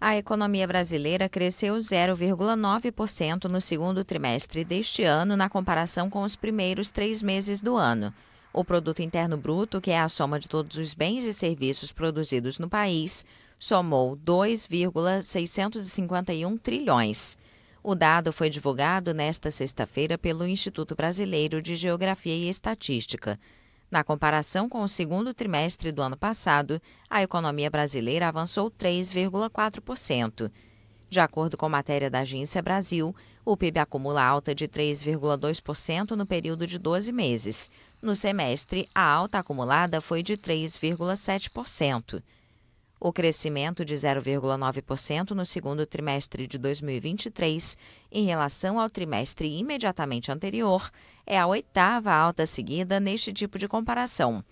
A economia brasileira cresceu 0,9% no segundo trimestre deste ano, na comparação com os primeiros três meses do ano. O Produto Interno Bruto, que é a soma de todos os bens e serviços produzidos no país, somou 2,651 trilhões. O dado foi divulgado nesta sexta-feira pelo Instituto Brasileiro de Geografia e Estatística. Na comparação com o segundo trimestre do ano passado, a economia brasileira avançou 3,4%. De acordo com matéria da Agência Brasil, o PIB acumula alta de 3,2% no período de 12 meses. No semestre, a alta acumulada foi de 3,7% o crescimento de 0,9% no segundo trimestre de 2023, em relação ao trimestre imediatamente anterior, é a oitava alta seguida neste tipo de comparação.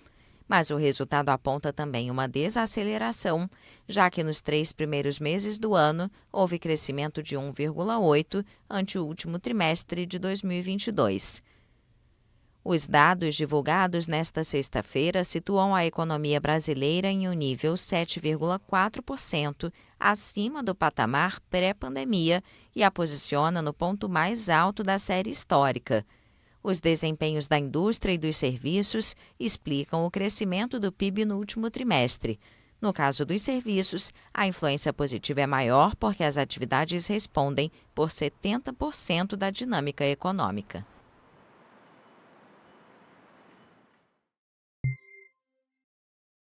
Mas o resultado aponta também uma desaceleração, já que nos três primeiros meses do ano houve crescimento de 1,8% ante o último trimestre de 2022. Os dados divulgados nesta sexta-feira situam a economia brasileira em um nível 7,4% acima do patamar pré-pandemia e a posiciona no ponto mais alto da série histórica. Os desempenhos da indústria e dos serviços explicam o crescimento do PIB no último trimestre. No caso dos serviços, a influência positiva é maior porque as atividades respondem por 70% da dinâmica econômica.